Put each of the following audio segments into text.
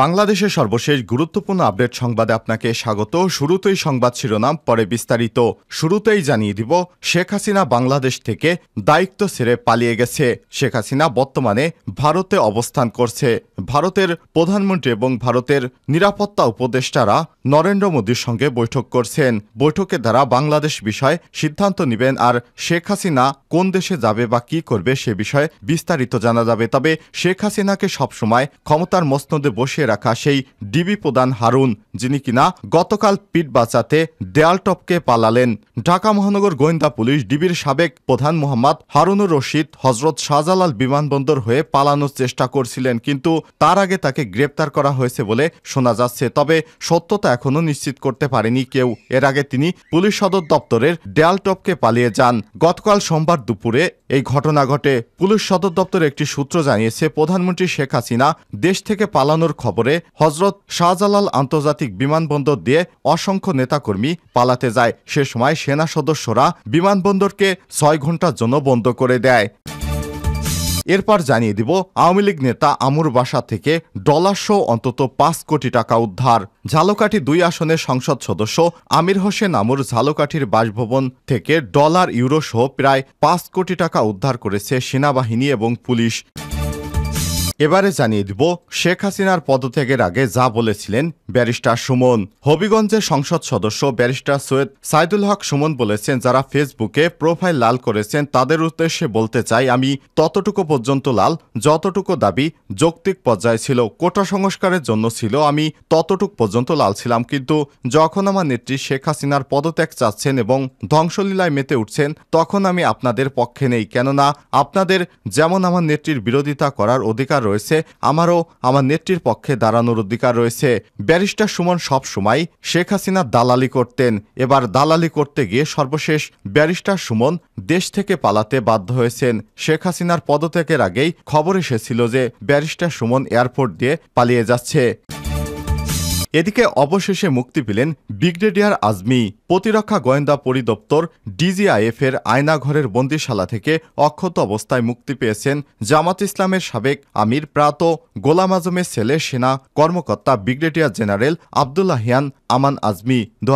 বাংলাদেশের সর্বশেষ গুরুত্বপূর্ণ আপডেট সংবাদে আপনাকে স্বাগত শুরুতেই সংবাদ শিরোনাম পরে বিস্তারিত শুরুতেই জানিয়ে দিব শেখ হাসিনা বাংলাদেশ থেকে দায়িত্ব ছেড়ে পালিয়ে গেছে শেখ হাসিনা বর্তমানে ভারতে অবস্থান করছে ভারতের প্রধানমন্ত্রী এবং ভারতের নিরাপত্তা উপদেষ্টারা নরেন্দ্র মোদীর সঙ্গে বৈঠক করছেন বৈঠকে দ্বারা বাংলাদেশ বিষয়ে সিদ্ধান্ত নেবেন আর শেখ হাসিনা কোন দেশে যাবে বা কি করবে সে বিষয়ে বিস্তারিত জানা যাবে তবে শেখ হাসিনাকে সবসময় ক্ষমতার মসনদে বসে রাখা সেই ডিবি প্রধান হারুন যিনি কিনা গতকাল পিট বাঁচাতে দেয়াল পালালেন ঢাকা মহানগর গোয়েন্দা পুলিশ ডিবির সাবেক প্রধান মোহাম্মদ হারুনুর রশিদ হজরত শাহজালাল বিমানবন্দর হয়ে পালানোর চেষ্টা করছিলেন কিন্তু তার আগে তাকে গ্রেপ্তার করা হয়েছে বলে শোনা যাচ্ছে তবে সত্যতা এখনও নিশ্চিত করতে পারেনি কেউ এর আগে তিনি পুলিশ সদর দপ্তরের দেয়াল পালিয়ে যান গতকাল সোমবার দুপুরে এই ঘটনা ঘটে পুলিশ সদর দপ্তরের একটি সূত্র জানিয়েছে প্রধানমন্ত্রী শেখ হাসিনা দেশ থেকে পালানোর খবর খবরে হজরত শাহজালাল আন্তর্জাতিক বিমানবন্দর দিয়ে অসংখ্য নেতাকর্মী পালাতে যায় সে সময় সেনা সদস্যরা বিমানবন্দরকে ছয় ঘন্টার জন্য বন্ধ করে দেয় এরপর জানিয়ে দিব আওয়ামী লীগ নেতা আমর বাসা থেকে ডলারশো অন্তত পাঁচ কোটি টাকা উদ্ধার ঝালকাঠি দুই আসনের সংসদ সদস্য আমির হোসেন আমর ঝালকাঠির বাসভবন থেকে ডলার ইউরো সহ প্রায় পাঁচ কোটি টাকা উদ্ধার করেছে সেনাবাহিনী এবং পুলিশ এবারে জানিয়ে দিব শেখ হাসিনার পদত্যাগের আগে যা বলেছিলেন ব্যারিস্টার সুমন হবিগঞ্জের সংসদ সদস্য ব্যারিস্টার সৈয়দ সাইদুল হক সুমন বলেছেন যারা ফেসবুকে প্রোফাইল লাল করেছেন তাদের উদ্দেশ্যে বলতে চাই আমি ততটুকু পর্যন্ত লাল যতটুকু দাবি যৌক্তিক পর্যায়ে ছিল কোটা সংস্কারের জন্য ছিল আমি ততটুক পর্যন্ত লাল ছিলাম কিন্তু যখন আমার নেত্রী শেখ হাসিনার পদত্যাগ চাচ্ছেন এবং ধ্বংসলীলায় মেতে উঠছেন তখন আমি আপনাদের পক্ষে নেই কেননা আপনাদের যেমন আমার নেত্রীর বিরোধিতা করার অধিকার রয়েছে আমারও আমার নেত্রীর পক্ষে দাঁড়ানোর অধিকার রয়েছে ব্যারিস্টার সুমন সব সময় শেখ হাসিনা দালালি করতেন এবার দালালি করতে গিয়ে সর্বশেষ ব্যারিস্টার সুমন দেশ থেকে পালাতে বাধ্য হয়েছেন শেখ হাসিনার পদত্যাগের আগেই খবর এসেছিল যে ব্যারিস্টার সুমন এয়ারপোর্ট দিয়ে পালিয়ে যাচ্ছে এদিকে অবশেষে মুক্তি পেলেন ব্রিগেডিয়ার আজমি প্রতিরক্ষা গোয়েন্দা পরিদপ্তর ডিজিআইএফ এর আয়নাঘরের বন্দিশালা থেকে অক্ষত অবস্থায় মুক্তি পেয়েছেন জামাত ইসলামের সাবেক আমির প্রাত গোলাম আজমের ছেলে সেনা কর্মকর্তা ব্রিগেডিয়ার জেনারেল আবদুল্লাহিয়ান আমান আজমি দু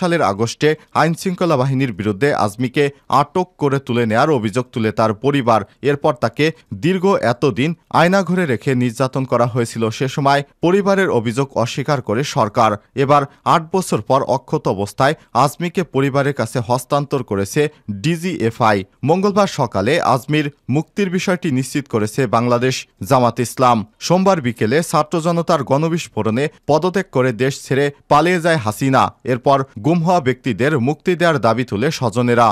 সালের আগস্টে আইনশৃঙ্খলা বাহিনীর বিরুদ্ধে আজমিকে আটক করে তুলে নেয়ার অভিযোগ তুলে তার পরিবার এরপর তাকে দীর্ঘ এতদিন আয়নাঘরে রেখে নির্যাতন করা হয়েছিল সে সময় পরিবারের অভিযোগ অস্বীকার করে সরকার এবার আট বছর পর অক্ষত অবস্থায় আজমিকে পরিবারের কাছে হস্তান্তর করেছে ডিজিএফআই মঙ্গলবার সকালে আজমির মুক্তির বিষয়টি নিশ্চিত করেছে বাংলাদেশ জামাত ইসলাম সোমবার বিকেলে ছাত্র জনতার গণবিস্ফোরণে পদত্যাগ করে দেশ ছেড়ে পালিয়ে যায় হাসিনা এরপর গুম হওয়া ব্যক্তিদের মুক্তি দেওয়ার দাবি তুলে স্বজনেরা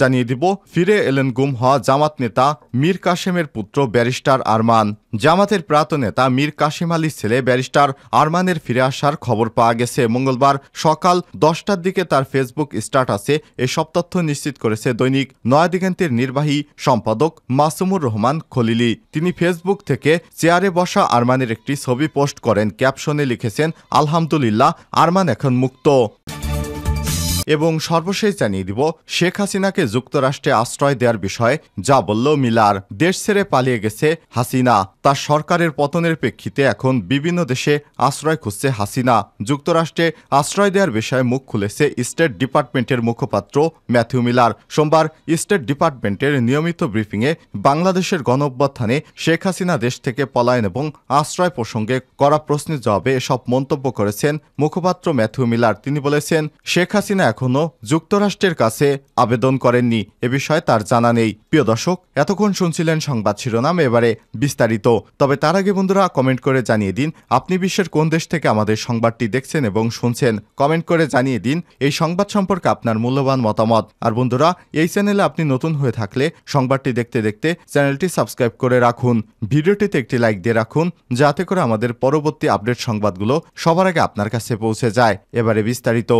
জানিয়ে দিব ফিরে এলেন গুম হওয়া জামাত নেতা মীর কাশেমের পুত্র ব্যারিস্টার আরমান জামাতের প্রাত নেতা মীর কাশিম আলীর ছেলে ব্যারিস্টার আরমানের ফিরে আসার খবর পাওয়া গেছে মঙ্গলবার সকাল দশটার দিকে তার ফেসবুক স্ট্যাটাসে এসব তথ্য নিশ্চিত করেছে দৈনিক নয়াদিগন্তের নির্বাহী সম্পাদক মাসুমুর রহমান খলিলি তিনি ফেসবুক থেকে চেয়ারে বসা আরমানের একটি ছবি পোস্ট করেন ক্যাপশনে লিখেছেন আলহামদুলিল্লাহ আরমান এখন মুক্ত এবং সর্বশেষ জানিয়ে দিব শেখ হাসিনাকে যুক্তরাষ্ট্রে আশ্রয় দেওয়ার বিষয়ে যা বলল মিলার দেশ ছেড়ে পালিয়ে গেছে হাসিনা তার সরকারের পতনের প্রেক্ষিতে এখন বিভিন্ন দেশে আশ্রয় খুঁজছে হাসিনা যুক্তরাষ্ট্রে আশ্রয় দেওয়ার বিষয়ে মুখ খুলেছে স্টেট ডিপার্টমেন্টের মুখপাত্র ম্যাথিউ মিলার সোমবার স্টেট ডিপার্টমেন্টের নিয়মিত ব্রিফিংয়ে বাংলাদেশের গণ শেখ হাসিনা দেশ থেকে পলায়ন এবং আশ্রয় প্রসঙ্গে করা প্রশ্নের জবাবে এসব মন্তব্য করেছেন মুখপাত্র ম্যাথিউ মিলার তিনি বলেছেন শেখ হাসিনা এখনও যুক্তরাষ্ট্রের কাছে আবেদন করেননি এ বিষয়ে তার জানা নেই প্রিয় দর্শক এতক্ষণ শুনছিলেন সংবাদ শিরোনাম এবারে বিস্তারিত তবে তার আগে বন্ধুরা কমেন্ট করে জানিয়ে দিন আপনি বিশ্বের কোন দেশ থেকে আমাদের সংবাদটি দেখছেন এবং শুনছেন কমেন্ট করে জানিয়ে দিন এই সংবাদ সম্পর্কে আপনার মূল্যবান মতামত আর বন্ধুরা এই চ্যানেলে আপনি নতুন হয়ে থাকলে সংবাদটি দেখতে দেখতে চ্যানেলটি সাবস্ক্রাইব করে রাখুন ভিডিওটিতে একটি লাইক দিয়ে রাখুন যাতে করে আমাদের পরবর্তী আপডেট সংবাদগুলো সবার আগে আপনার কাছে পৌঁছে যায় এবারে বিস্তারিত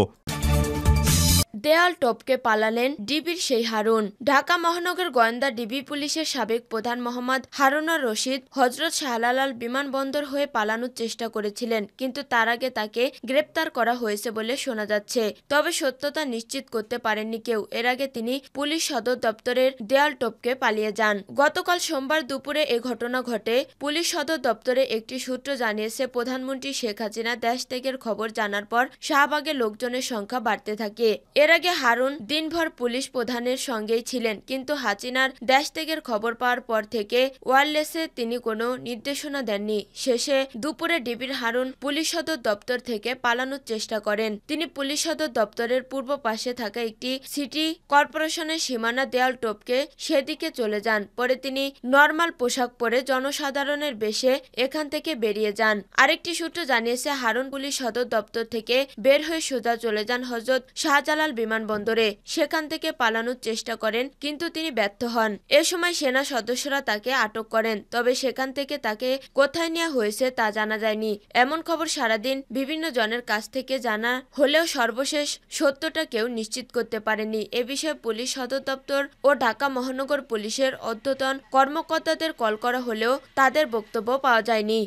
দেয়াল টপকে পালালেন ডিবির সেই হারুন ঢাকা মহানগর গোয়েন্দা ডিবি পুলিশের সাবেক প্রধান মোহাম্মদ হারুনার রশিদ হজরত শাহলালাল বিমানবন্দর হয়ে পালানোর চেষ্টা করেছিলেন কিন্তু তার আগে তাকে গ্রেপ্তার করা হয়েছে বলে শোনা যাচ্ছে তবে সত্যতা নিশ্চিত করতে পারেননি কেউ এর আগে তিনি পুলিশ সদর দপ্তরের দেয়াল টপকে পালিয়ে যান গতকাল সোমবার দুপুরে এ ঘটনা ঘটে পুলিশ সদর দপ্তরে একটি সূত্র জানিয়েছে প্রধানমন্ত্রী শেখ হাসিনা দেশ ত্যাগের খবর জানার পর শাহবাগে লোকজনের সংখ্যা বাড়তে থাকে এর এর আগে হারুন দিনভর পুলিশ প্রধানের সঙ্গেই ছিলেন কিন্তু হাসিনার দেশ ত্যাগের খবর পাওয়ার পর থেকে ওয়ারলেসে তিনি কোনো নির্দেশনা দেননি শেষে দুপুরে ডিবির হারুন পুলিশ সদর দপ্তর থেকে পালানোর চেষ্টা করেন তিনি পুলিশ সদর দপ্তরের পূর্ব পাশে থাকা একটি সিটি কর্পোরেশনের সীমানা দেয়াল টোপকে সেদিকে চলে যান পরে তিনি নর্মাল পোশাক পরে জনসাধারণের বেশে এখান থেকে বেরিয়ে যান আরেকটি সূত্র জানিয়েছে হারুন পুলিশ সদর দপ্তর থেকে বের হয়ে সোজা চলে যান হজরত শাহজালাল বিমানবন্দরে সেখান থেকে পালানোর চেষ্টা করেন কিন্তু তিনি ব্যর্থ হন এ সময় সেনা সদস্যরা তাকে আটক করেন তবে সেখান থেকে তাকে কোথায় নেওয়া হয়েছে তা জানা যায়নি এমন খবর সারাদিন বিভিন্ন জনের কাছ থেকে জানা হলেও সর্বশেষ সত্যটা কেউ নিশ্চিত করতে পারেনি এ বিষয়ে পুলিশ সদর দপ্তর ও ঢাকা মহানগর পুলিশের অধ্যতন কর্মকর্তাদের কল করা হলেও তাদের বক্তব্য পাওয়া যায়নি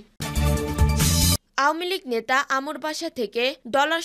আওয়ামী লীগ নেতা আমর বাসা থেকে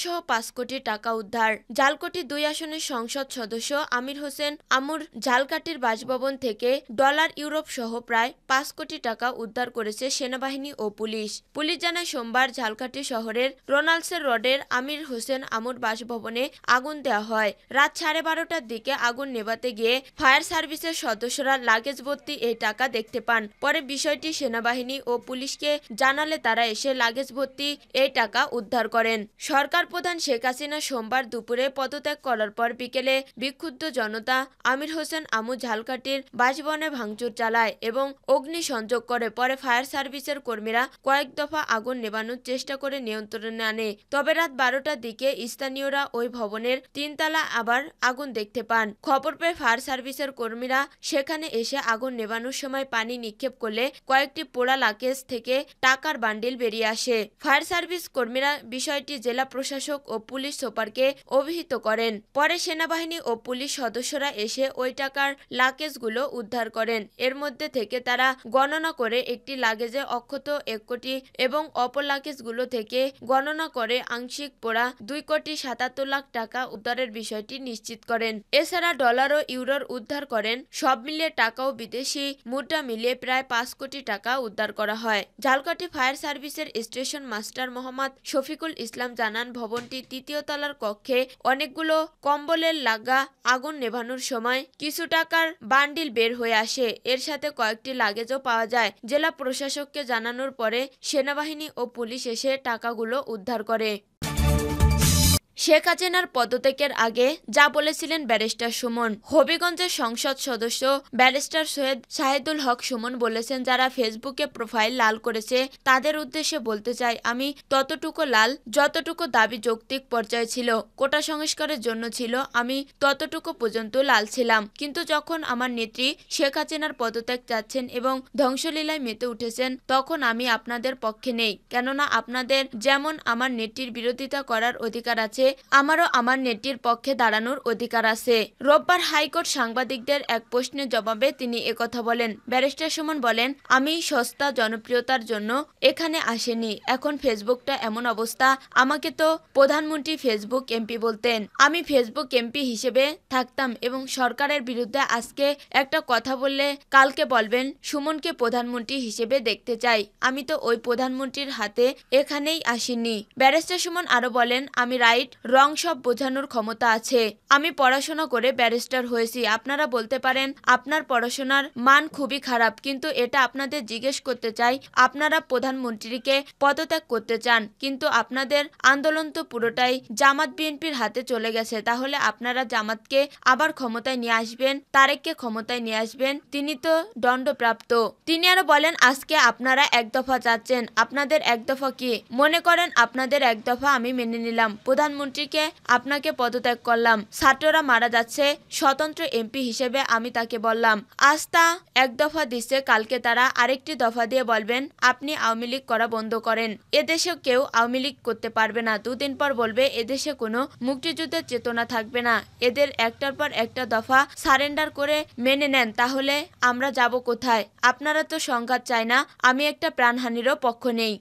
সহ পাঁচ কোটি টাকা উদ্ধার জালকটি দুই আসনের সংসদ সদস্য আমির হোসেন আমুর ঝালকাঠির বাসভবন থেকে ডলার ইউরোপ সহ প্রায় পাঁচ কোটি টাকা উদ্ধার করেছে সেনাবাহিনী ও পুলিশ পুলিশ জানায় সোমবার ঝালকাঠি শহরের রোনালসের রোডের আমির হোসেন আমুর বাসভবনে আগুন দেওয়া হয় রাত সাড়ে বারোটার দিকে আগুন নেভাতে গিয়ে ফায়ার সার্ভিসের সদস্যরা লাগেজ ভর্তি এই টাকা দেখতে পান পরে বিষয়টি সেনাবাহিনী ও পুলিশকে জানালে তারা এসে লাগেজ ভর্তি এই টাকা উদ্ধার করেন সরকার প্রধান শেখ হাসিনা সোমবার দুপুরে পদত্যাগ করার পর বিকেলে বিক্ষুব্ধ জনতা আমির হোসেন আমু ঝালকাটির বাসভবনে ভাঙচুর চালায় এবং অগ্নি সংযোগ করে পরে ফায়ার সার্ভিসের কর্মীরা কয়েক দফা আগুন নেবানোর চেষ্টা করে নিয়ন্ত্রণে আনে তবে রাত বারোটার দিকে স্থানীয়রা ওই ভবনের তিনতলা আবার আগুন দেখতে পান খবর পেয়ে ফায়ার সার্ভিসের কর্মীরা সেখানে এসে আগুন নেবানোর সময় পানি নিক্ষেপ করলে কয়েকটি পোড়া লাকেজ থেকে টাকার বান্ডিল বেরিয়ে আসে ফায়ার সার্ভিস কর্মীরা বিষয়টি জেলা প্রশাসক ও পুলিশ সুপারকে অভিহিত করেন পরে সেনাবাহিনী ও পুলিশ সদস্যরা এসে ওই টাকার লাগেজগুলো উদ্ধার করেন এর মধ্যে থেকে তারা গণনা করে একটি লাগেজে অক্ষত এক কোটি এবং অপর লাগেজগুলো থেকে গণনা করে আংশিক পোড়া দুই কোটি সাতাত্তর লাখ টাকা উদ্ধারের বিষয়টি নিশ্চিত করেন এছাড়া ডলার ও ইউরোর উদ্ধার করেন সব মিলিয়ে টাকা ও বিদেশি মুদ্রা মিলিয়ে প্রায় পাঁচ কোটি টাকা উদ্ধার করা হয় ঝালকাঠি ফায়ার সার্ভিসের station station master Mohammad Shafiqul Islam জানান ভবনটি তৃতীয় তলার কক্ষে অনেকগুলো কম্বলের লাগা আগুন নেভানোর সময় কিছু টাকার বান্ডিল বের হয়ে আসে এর সাথে কয়েকটি লাগেজও পাওয়া যায় জেলা প্রশাসককে জানানোর পরে সেনাবাহিনী ও পুলিশ এসে টাকাগুলো উদ্ধার করে শেখ হাসিনার পদত্যাগের আগে যা বলেছিলেন ব্যারিস্টার সুমন হবিগঞ্জের সংসদ সদস্য ব্যারিস্টার সৈয়দ শাহিদুল হক সুমন বলেছেন যারা ফেসবুকে প্রোফাইল লাল করেছে তাদের উদ্দেশ্যে বলতে চাই আমি ততটুকু লাল যতটুকু দাবি যৌক্তিক পর্যায়ে ছিল কোটা সংস্কারের জন্য ছিল আমি ততটুকু পর্যন্ত লাল ছিলাম কিন্তু যখন আমার নেত্রী শেখ হাসিনার পদত্যাগ চাচ্ছেন এবং ধ্বংসলীলায় মেতে উঠেছেন তখন আমি আপনাদের পক্ষে নেই কেননা আপনাদের যেমন আমার নেত্রীর বিরোধিতা করার অধিকার আছে থেকে আমারও আমার নেটির পক্ষে দাঁড়ানোর অধিকার আছে রোববার হাইকোর্ট সাংবাদিকদের এক প্রশ্নের জবাবে তিনি একথা বলেন ব্যারিস্টার সুমন বলেন আমি সস্তা জনপ্রিয়তার জন্য এখানে আসেনি এখন ফেসবুকটা এমন অবস্থা আমাকে তো প্রধানমন্ত্রী ফেসবুক এমপি বলতেন আমি ফেসবুক এমপি হিসেবে থাকতাম এবং সরকারের বিরুদ্ধে আজকে একটা কথা বললে কালকে বলবেন সুমনকে প্রধানমন্ত্রী হিসেবে দেখতে চাই আমি তো ওই প্রধানমন্ত্রীর হাতে এখানেই আসিনি ব্যারিস্টার সুমন আরো বলেন আমি রাইট রং সব বোঝানোর ক্ষমতা আছে আমি পড়াশোনা করে ব্যারিস্টার হয়েছি আপনারা বলতে পারেন আপনার পড়াশোনার মান খুবই খারাপ কিন্তু এটা আপনাদের জিজ্ঞেস করতে চাই আপনারা প্রধানমন্ত্রীকে পদত্যাগ করতে চান কিন্তু আপনাদের আন্দোলন তো পুরোটাই জামাত বিএনপির হাতে চলে গেছে তাহলে আপনারা জামাতকে আবার ক্ষমতায় নিয়ে আসবেন তারেককে ক্ষমতায় নিয়ে আসবেন তিনি তো দণ্ডপ্রাপ্ত তিনি আরো বলেন আজকে আপনারা এক দফা চাচ্ছেন আপনাদের এক দফা কি মনে করেন আপনাদের এক দফা আমি মেনে নিলাম প্রধানমন্ত্রী মন্ত্রীকে আপনাকে পদত্যাগ করলাম ছাত্ররা মারা যাচ্ছে স্বতন্ত্র এমপি হিসেবে আমি তাকে বললাম আস্থা এক দফা দিচ্ছে কালকে তারা আরেকটি দফা দিয়ে বলবেন আপনি আওয়ামী লীগ করা বন্ধ করেন এদেশে কেউ আওয়ামী লীগ করতে পারবে না দুদিন পর বলবে এদেশে কোনো মুক্তিযুদ্ধের চেতনা থাকবে না এদের একটার পর একটা দফা সারেন্ডার করে মেনে নেন তাহলে আমরা যাব কোথায় আপনারা তো সংঘাত চাই না আমি একটা প্রাণহানিরও পক্ষ নেই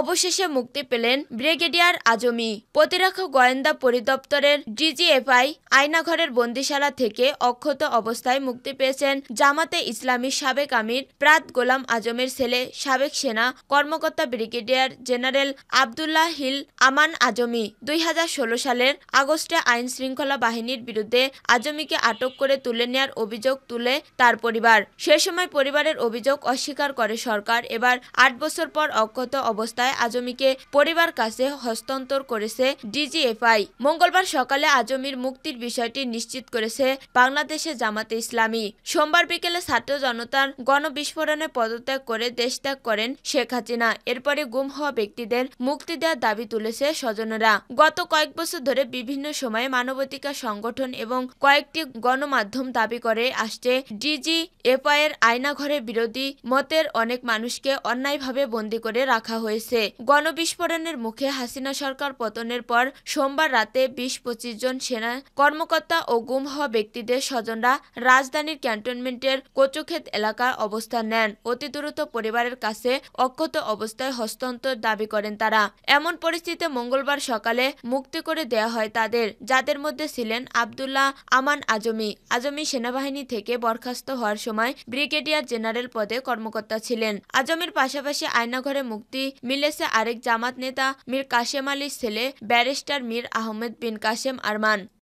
অবশেষে মুক্তি পেলেন ব্রিগেডিয়ার আজমি প্রতিরক্ষা গোয়েন্দা পরিদপ্তরের ডিজিএফআই আয়নাঘরের বন্দিশালা থেকে অক্ষত অবস্থায় মুক্তি পেয়েছেন জামাতে ইসলামী সাবেক আমির প্রাত গোলাম আজমের ছেলে সাবেক সেনা কর্মকর্তা brigadier general Abdullahil Aman Azmi দুই সালের আগস্টে আইন শৃঙ্খলা বাহিনীর বিরুদ্ধে আজমিকে আটক করে তুলে নেয়ার অভিযোগ তুলে তার পরিবার সে সময় পরিবারের অভিযোগ অস্বীকার করে সরকার এবার আট বছর পর অক্ষত অবস্থা অবস্থায় আজমিকে পরিবার কাছে হস্তান্তর করেছে ডিজিএফআই মঙ্গলবার সকালে আজমির মুক্তির বিষয়টি নিশ্চিত করেছে বাংলাদেশে জামাতে ইসলামী সোমবার বিকেলে ছাত্র জনতার গণবিস্ফোরণে পদত্যাগ করে দেশ ত্যাগ করেন শেখ হাসিনা এরপরে গুম হওয়া ব্যক্তিদের মুক্তি দেওয়ার দাবি তুলেছে স্বজনেরা গত কয়েক বছর ধরে বিভিন্ন সময়ে মানবাধিকার সংগঠন এবং কয়েকটি গণমাধ্যম দাবি করে আসছে ডিজি এর আয়নাঘরে বিরোধী মতের অনেক মানুষকে অন্যায়ভাবে বন্দী করে রাখা হয়েছে হয়েছে গণবিস্ফোরণের মুখে হাসিনা সরকার পতনের পর সোমবার রাতে বিশ পঁচিশ জন সেনা কর্মকর্তা ও গুম হওয়া ব্যক্তিদের স্বজনরা রাজধানীর ক্যান্টনমেন্টের কচুক্ষেত এলাকার অবস্থান নেন অতি দ্রুত পরিবারের কাছে অক্ষত অবস্থায় হস্তান্তর দাবি করেন তারা এমন পরিস্থিতিতে মঙ্গলবার সকালে মুক্তি করে দেয়া হয় তাদের যাদের মধ্যে ছিলেন আবদুল্লাহ আমান আজমি আজমি সেনাবাহিনী থেকে বরখাস্ত হওয়ার সময় ব্রিগেডিয়ার জেনারেল পদে কর্মকর্তা ছিলেন আজমির পাশাপাশি আয়নাঘরে মুক্তি মিল মজলিসে আরেক জামাত নেতা মীর কাশেম আলীর ছেলে ব্যারিস্টার মীর আহমেদ বিন কাশেম আরমান